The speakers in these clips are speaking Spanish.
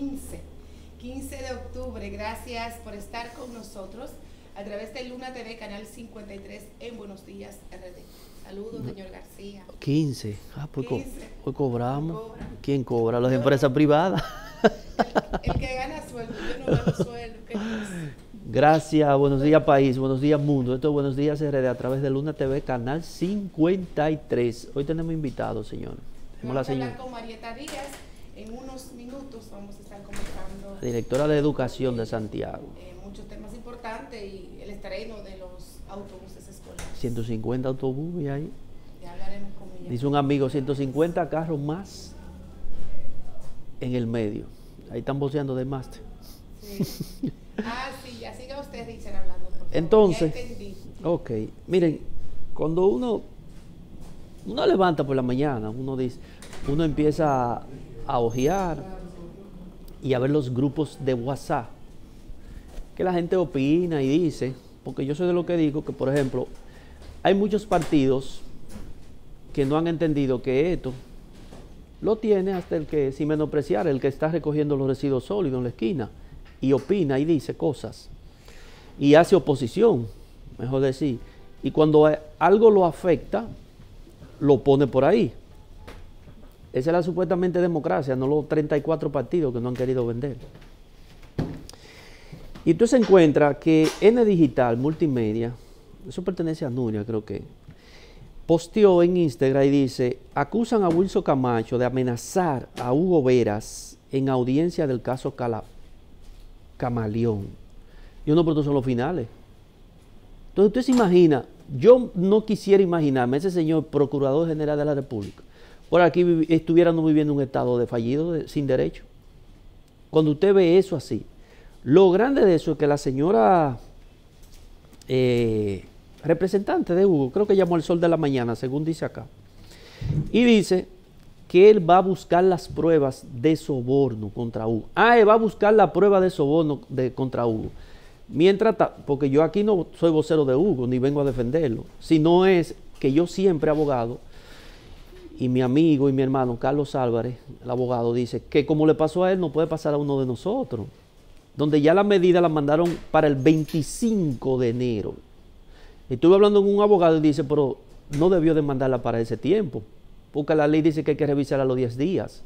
15, 15 de octubre. Gracias por estar con nosotros a través de Luna TV, Canal 53 en Buenos Días RD. Saludos, señor García. 15. Ah, pues, pues cobramos. ¿Quién cobra? Las empresas privadas. El, que gana sueldo, yo no gano sueldo. Gracias, buenos días país, buenos días mundo. Esto es Buenos Días RD a través de Luna TV, canal 53. Hoy tenemos invitados, señor. Vamos a hablar Marieta Díaz en unos minutos. Vamos a directora de Educación de Santiago. Eh, muchos temas importantes y el estreno de los autobuses escolares. 150 autobuses ahí. Ya hablaremos con ella. Dice un amigo, 150 carros más en el medio. Ahí están voceando de máster. Sí. ah, sí, ya siga usted, Richard, hablando. Entonces, ya ok, miren, cuando uno, uno levanta por la mañana, uno dice, uno empieza a, hojear y a ver los grupos de WhatsApp, que la gente opina y dice, porque yo soy de lo que digo que, por ejemplo, hay muchos partidos que no han entendido que esto lo tiene hasta el que, sin menospreciar, el que está recogiendo los residuos sólidos en la esquina y opina y dice cosas y hace oposición, mejor decir. Y cuando algo lo afecta, lo pone por ahí. Esa es la supuestamente democracia, no los 34 partidos que no han querido vender. Y tú se encuentra que N Digital Multimedia, eso pertenece a Nuria, creo que, posteó en Instagram y dice, acusan a Wilson Camacho de amenazar a Hugo Veras en audiencia del caso Camaleón. Y uno, pero son los finales. Entonces usted se imagina, yo no quisiera imaginarme ese señor Procurador General de la República por aquí estuviéramos viviendo un estado de fallido, sin derecho. Cuando usted ve eso así, lo grande de eso es que la señora eh, representante de Hugo, creo que llamó el sol de la mañana, según dice acá, y dice que él va a buscar las pruebas de soborno contra Hugo. Ah, él va a buscar la prueba de soborno de, contra Hugo. Mientras, porque yo aquí no soy vocero de Hugo, ni vengo a defenderlo, sino es que yo siempre he abogado y mi amigo y mi hermano Carlos Álvarez, el abogado, dice que como le pasó a él, no puede pasar a uno de nosotros. Donde ya la medida la mandaron para el 25 de enero. Estuve hablando con un abogado y dice, pero no debió de mandarla para ese tiempo. Porque la ley dice que hay que revisar a los 10 días.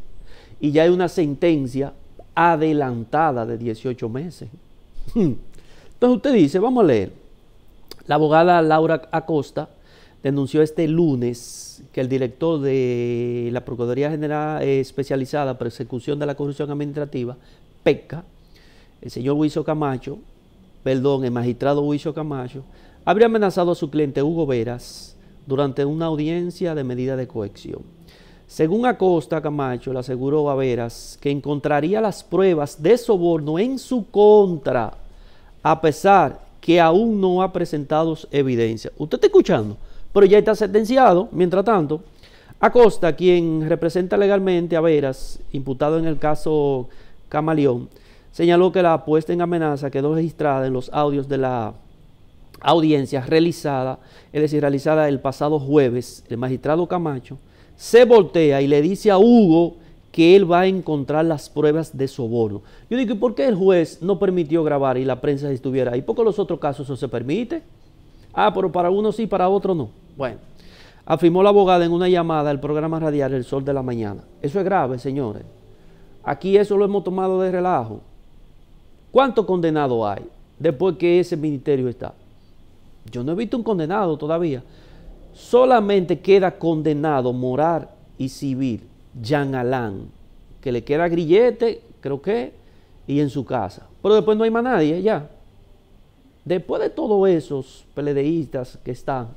Y ya hay una sentencia adelantada de 18 meses. Entonces usted dice, vamos a leer. La abogada Laura Acosta denunció este lunes que el director de la Procuraduría General Especializada Persecución de la Corrupción Administrativa, PECA, el señor Luiso Camacho, perdón, el magistrado Huizo Camacho, habría amenazado a su cliente Hugo Veras durante una audiencia de medida de cohección. Según Acosta, Camacho le aseguró a Veras que encontraría las pruebas de soborno en su contra, a pesar que aún no ha presentado evidencia. ¿Usted está escuchando? pero ya está sentenciado, mientras tanto. Acosta, quien representa legalmente a Veras, imputado en el caso Camaleón, señaló que la apuesta en amenaza quedó registrada en los audios de la audiencia realizada, es decir, realizada el pasado jueves. El magistrado Camacho se voltea y le dice a Hugo que él va a encontrar las pruebas de soborno. Yo digo, ¿y por qué el juez no permitió grabar y la prensa estuviera ahí? ¿Por los otros casos no se permite? Ah, pero para uno sí, para otro no. Bueno, afirmó la abogada en una llamada al programa radial El Sol de la Mañana. Eso es grave, señores. Aquí eso lo hemos tomado de relajo. ¿Cuántos condenados hay después que ese ministerio está? Yo no he visto un condenado todavía. Solamente queda condenado moral y civil, Jean Alain, que le queda grillete, creo que, y en su casa. Pero después no hay más nadie, ya. Después de todos esos peledeístas que están,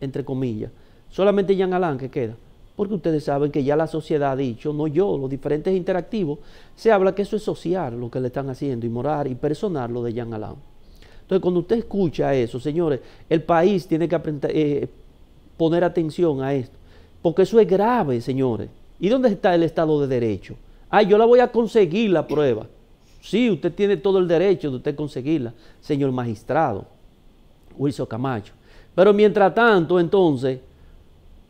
entre comillas, solamente Jean Alain que queda. Porque ustedes saben que ya la sociedad ha dicho, no yo, los diferentes interactivos, se habla que eso es social lo que le están haciendo y morar y personal lo de Jean Alain. Entonces, cuando usted escucha eso, señores, el país tiene que aprender, eh, poner atención a esto, porque eso es grave, señores. ¿Y dónde está el Estado de Derecho? Ah, yo la voy a conseguir la prueba. Sí, usted tiene todo el derecho de usted conseguirla, señor magistrado Wilson Camacho. Pero mientras tanto, entonces,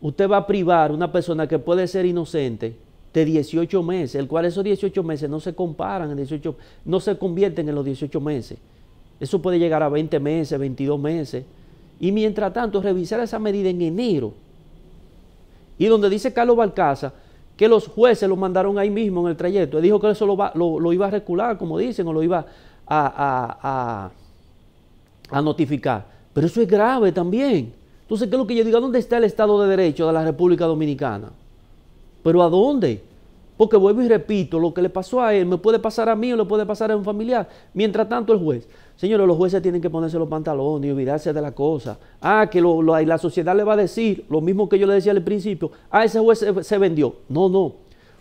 usted va a privar a una persona que puede ser inocente de 18 meses, el cual esos 18 meses no se comparan, en 18, no se convierten en los 18 meses. Eso puede llegar a 20 meses, 22 meses. Y mientras tanto, revisar esa medida en enero. Y donde dice Carlos Balcaza que los jueces lo mandaron ahí mismo en el trayecto. dijo que eso lo, iba a recular, como dicen, o lo iba a notificar. Pero eso es grave también. Entonces, ¿qué es lo que yo digo? ¿Dónde está el Estado de Derecho de la República Dominicana? ¿Pero a dónde? Porque vuelvo y repito, lo que le pasó a él me puede pasar a mí o le puede pasar a un familiar. Mientras tanto, el juez. Señores, los jueces tienen que ponerse los pantalones y olvidarse de la cosa. Ah, que la sociedad le va a decir lo mismo que yo le decía al principio. Ah, ese juez se, se vendió. No, no.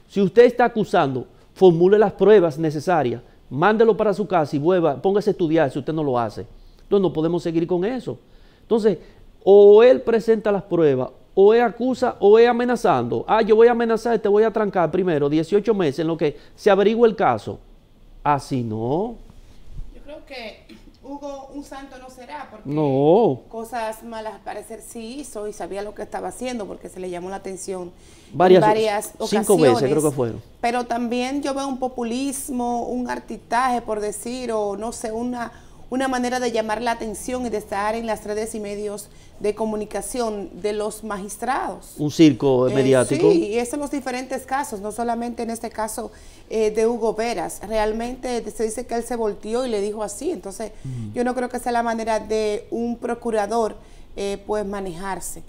Si usted está acusando, formule las pruebas necesarias. Mándelo para su casa y vuelva, póngase a estudiar si usted no lo hace. Entonces no podemos seguir con eso. Entonces, o él presenta las pruebas, o él acusa, o es amenazando. Ah, yo voy a amenazar, te voy a trancar primero 18 meses en lo que se averigua el caso. Así no. Yo creo que Hugo un santo no será, porque cosas malas parecer sí hizo y sabía lo que estaba haciendo porque se le llamó la atención varias, varias ocasiones. Cinco veces creo que fueron. Pero también yo veo un populismo, un artitaje por decir, o no sé, una una manera de llamar la atención y de estar en las redes y medios de comunicación de los magistrados. Un circo eh, mediático. sí, y eso en los diferentes casos, no solamente en este caso eh, de Hugo Veras. Realmente se dice que él se volteó y le dijo así, entonces yo no creo que sea la manera de un procurador eh, pues manejarse.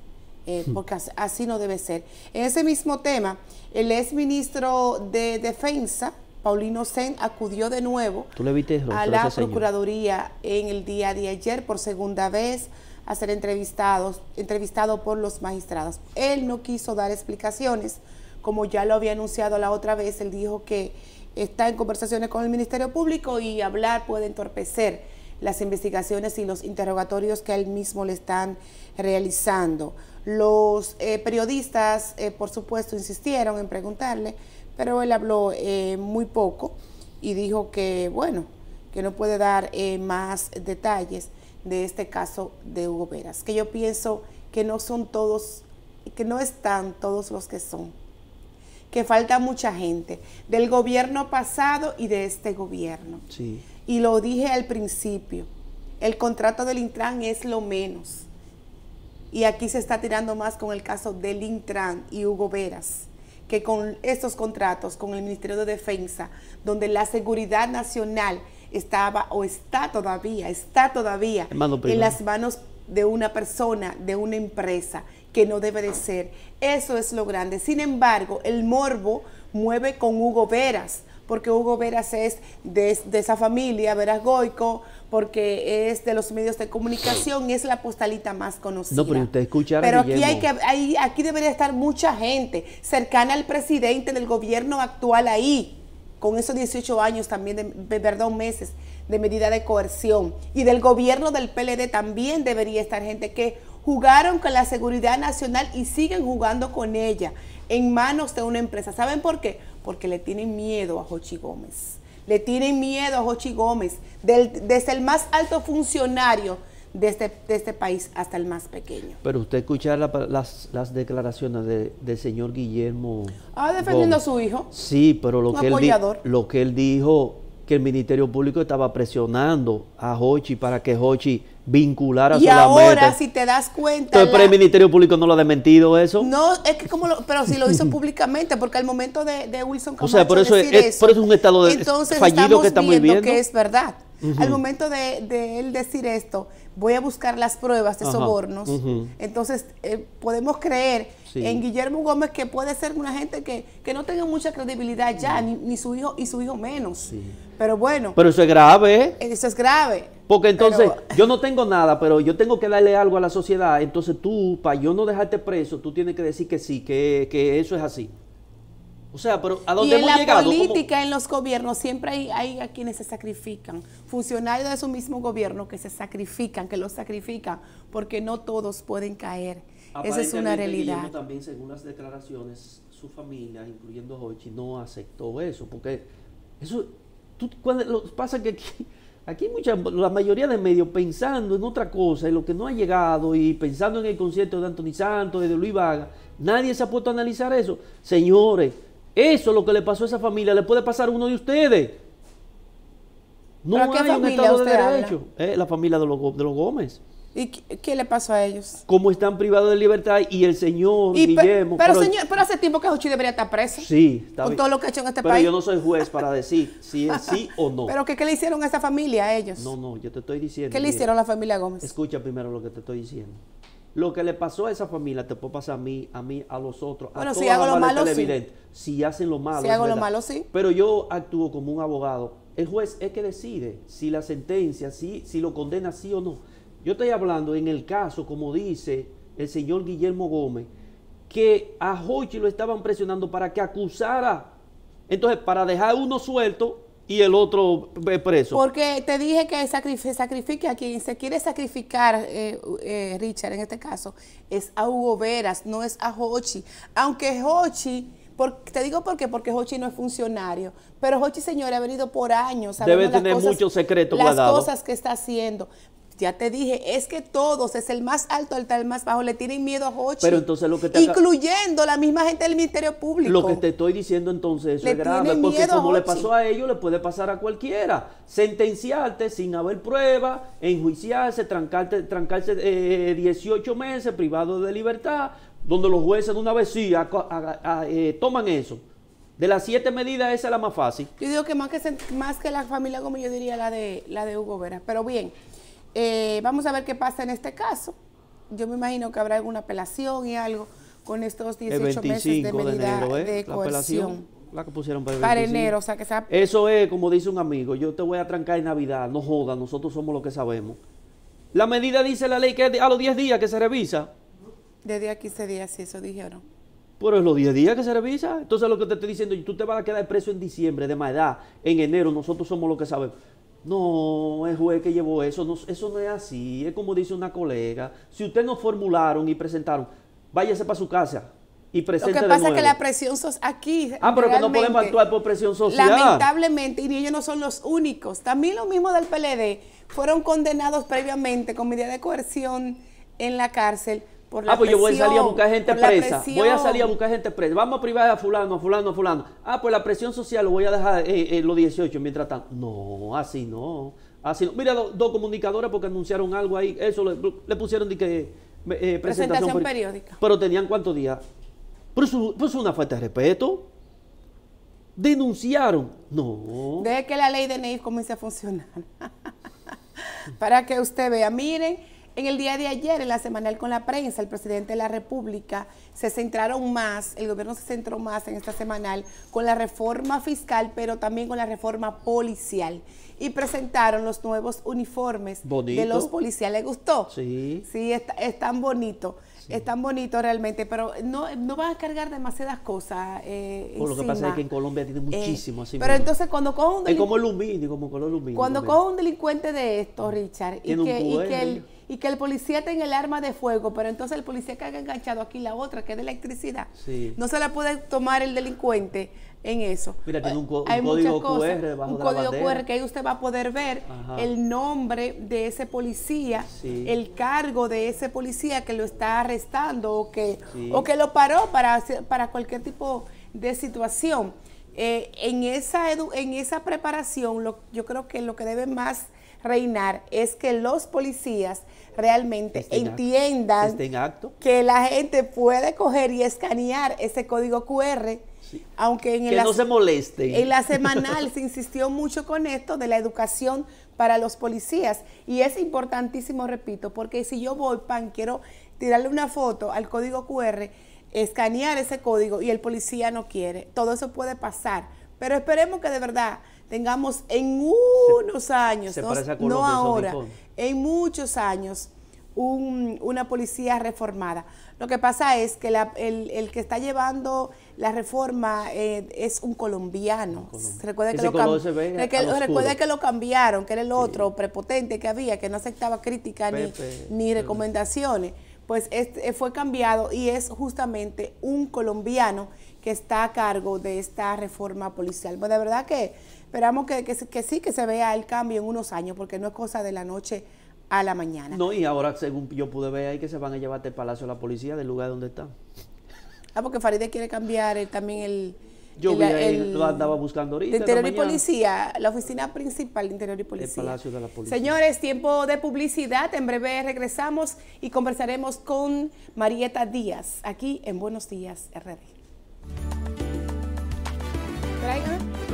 porque así no debe ser. En ese mismo tema, el ex ministro de Defensa, Paulino Sen acudió de nuevo a la Procuraduría en el día de ayer por segunda vez a ser entrevistados, entrevistado por los magistrados. Él no quiso dar explicaciones, como ya lo había anunciado la otra vez, él dijo que está en conversaciones con el Ministerio Público y hablar puede entorpecer las investigaciones y los interrogatorios que él mismo le están realizando. Los eh, periodistas, eh, por supuesto, insistieron en preguntarle pero él habló eh, muy poco y dijo que, bueno, que no puede dar eh, más detalles de este caso de Hugo Veras, que yo pienso que no son todos, que no están todos los que son, que falta mucha gente del gobierno pasado y de este gobierno. Y lo dije al principio, el contrato del Intran es lo menos. Y aquí se está tirando más con el caso del Intran y Hugo Veras que con estos contratos con el Ministerio de Defensa, donde la seguridad nacional estaba o está todavía, está todavía en las manos de una persona, de una empresa, que no debe de ser. Eso es lo grande. Sin embargo, el morbo mueve con Hugo Veras, porque Hugo Veras es de esa familia, Veras Goico, porque es de los medios de comunicación y es la postalita más conocida. No, pero usted escucha. Pero aquí hay que aquí debería estar mucha gente cercana al presidente del gobierno actual ahí, con esos 18 años también, perdón, meses de medida de coerción y del gobierno del PLD también debería estar gente que jugaron con la seguridad nacional y siguen jugando con ella en manos de una empresa. ¿Saben por qué? Porque le tienen miedo a Jochi Gómez le tienen miedo a Jochi Gómez, desde el más alto funcionario este, de este, país hasta el más pequeño. Pero usted escuchar las, declaraciones del señor Guillermo. Ah, defendiendo a su hijo. Sí, pero lo, que lo que él dijo que el Ministerio Público estaba presionando a Hochi para que Hochi vinculara y solamente. Y ahora, si te das cuenta... Pero el Ministerio Público no lo ha desmentido eso. No, es que como Pero si lo hizo públicamente, porque al momento de, Wilson Camacho O sea, por eso, es, por eso es un estado de entonces fallido estamos que estamos viendo. que es verdad. Al momento de, él decir esto, voy a buscar las pruebas de sobornos. Entonces, eh, podemos creer en Guillermo Gómez que puede ser una gente que, que no tenga mucha credibilidad ya, ni, ni, su hijo y su hijo menos. Sí. Pero bueno. Pero eso es grave. ¿eh? Eso es grave. Porque entonces yo no tengo nada, pero yo tengo que darle algo a la sociedad. Entonces tú, para yo no dejarte preso, tú tienes que decir que sí, que, eso es así. O sea, pero ¿a dónde y en la política, en los gobiernos, siempre hay, hay, a quienes se sacrifican. Funcionarios de su mismo gobierno que se sacrifican, que los sacrifican, porque no todos pueden caer. Esa es una realidad. también, según las declaraciones, su familia, incluyendo Hochi, no aceptó eso, porque eso Tú, cuando, pasa que aquí, mucha, la mayoría de medios pensando en otra cosa, en lo que no ha llegado y pensando en el concierto de Anthony Santos y de Luis Vaga, nadie se ha puesto a analizar eso. Señores, eso es lo que le pasó a esa familia, le puede pasar a uno de ustedes. No hay un Estado de Derecho. Eh, la familia de los, de los Gómez. ¿Y qué le pasó a ellos? Como están privados de libertad y el señor Pero, señor, pero hace tiempo que Juchi debería estar preso. Sí, está Con todo lo que ha hecho en este país. Pero yo no soy juez para decir si es sí o no. ¿Pero qué, le hicieron a esa familia a ellos? No, no, yo te estoy diciendo. ¿Qué le hicieron a la familia Gómez? Escucha primero lo que te estoy diciendo. Lo que le pasó a esa familia te puede pasar a mí, a mí, a los otros, bueno, si hago lo malo, sí. Si hacen lo malo. Si hago lo malo, sí. Pero yo actúo como un abogado. El juez es que decide si la sentencia, si, si lo condena sí o no. Yo estoy hablando en el caso, como dice el señor Guillermo Gómez, que a Hochi lo estaban presionando para que acusara. Entonces, para dejar uno suelto y el otro eh, preso. Porque te dije que sacrifique a quien se quiere sacrificar, eh, eh, Richard, en este caso, es a Hugo Veras, no es a Hochi. Aunque Hochi... te digo por qué, porque Hochi no es funcionario. Pero Hochi, señor, ha venido por años. Debe tener muchos secretos Las cosas que está haciendo. Ya te dije, es que todos, es el más alto el más bajo, le tienen miedo a ocho Pero entonces lo que te Incluyendo la misma gente del Ministerio Público. Lo que te estoy diciendo entonces eso es grave, porque como le pasó a ellos, le puede pasar a cualquiera. Sentenciarte sin haber prueba, enjuiciarse, trancarte, trancarse 18 eh, meses privado de libertad, donde los jueces de una vez sí eh, toman eso. De las siete medidas, esa es la más fácil. Yo digo que más que, más que la familia como yo diría la de, la de Hugo Vera. Pero bien, eh, vamos a ver qué pasa en este caso. Yo me imagino que habrá alguna apelación y algo con estos 18 meses de medida ¿eh? de, enero, La, que pusieron para, enero, o sea que Eso es, como dice un amigo, yo te voy a trancar en Navidad, no joda, nosotros somos lo que sabemos. La medida dice la ley que a los 10 días que se revisa. Desde aquí a 15 días, sí, eso dijeron. Pero es los 10 días que se revisa. Entonces lo que te estoy diciendo, tú te vas a quedar preso en diciembre, de más edad, en enero, nosotros somos lo que sabemos. No, el juez que llevó eso, no, eso no es así, es como dice una colega. Si usted no formularon y presentaron, váyase para su casa y presente Lo que pasa es que la presión social, aquí... Ah, pero que no podemos actuar por presión social. Lamentablemente, y ni ellos no son los únicos. También lo mismo del PLD, fueron condenados previamente con medida de coerción en la cárcel ah, pues yo voy a salir a buscar gente presa. Voy a salir a buscar gente presa. Vamos a privar a fulano, a fulano, a fulano. Ah, pues la presión social lo voy a dejar eh, los 18 mientras tanto. No, así no. Así no. Mira, dos comunicadoras porque anunciaron algo ahí. Eso le, pusieron de que, eh, presentación, periódica. Pero tenían cuántos días. Pero eso, es una falta de respeto. Denunciaron. No. Deje que la ley de NEIF comience a funcionar. Para que usted vea, miren. En el día de ayer, en la semanal con la prensa, el presidente de la República se centraron más, el gobierno se centró más en esta semanal con la reforma fiscal, pero también con la reforma policial. Y presentaron los nuevos uniformes de los policiales. ¿Le gustó? Sí. Sí, es, tan bonito. Es tan bonito realmente, pero no, no van a cargar demasiadas cosas. Eh, lo que pasa es que en Colombia tiene eh, muchísimo. así pero entonces cuando cojo un delincuente. Es como como color Cuando coja un delincuente de esto, Richard, y que, y que, el ¿eh? y que el policía tenga el arma de fuego, pero entonces el policía que haya enganchado aquí la otra, que es de electricidad, no se la puede tomar el delincuente en eso. Mira, tiene un, hay código QR un código QR que ahí usted va a poder ver el nombre de ese policía, el cargo de ese policía que lo está arrestando o que, o que lo paró para, para cualquier tipo de situación. Eh, en, esa en esa preparación, yo creo que lo que debe más reinar es que los policías realmente entiendan que la gente puede coger y escanear ese código QR. Aunque en que no se moleste En la semanal se insistió mucho con esto de la educación para los policías. Y es importantísimo, repito, porque si yo voy, pan, quiero tirarle una foto al código QR, escanear ese código y el policía no quiere. Todo eso puede pasar. Pero esperemos que de verdad tengamos en unos años, no, ahora, en muchos años, una policía reformada. Lo que pasa es que el, que está llevando la reforma eh, es un colombiano. Recuerda, que, lo cambiaron, que era el otro prepotente que había, que no aceptaba críticas ni, ni recomendaciones. Pues este, fue cambiado y es justamente un colombiano que está a cargo de esta reforma policial. Bueno, pues de verdad que Esperamos que, sí, que se vea el cambio en unos años, porque no es cosa de la noche a la mañana. No, y ahora, según yo pude ver ahí, que se van a llevar el palacio de la policía del lugar donde está Ah, porque Farideh quiere cambiar también el... Yo vi ahí, lo andaba buscando ahorita. De Interior y Policía, la oficina principal de Interior y Policía. El Palacio de la Policía. Señores, tiempo de publicidad. En breve regresamos y conversaremos con Marieta Díaz, aquí en Buenos Días RD. Traigan.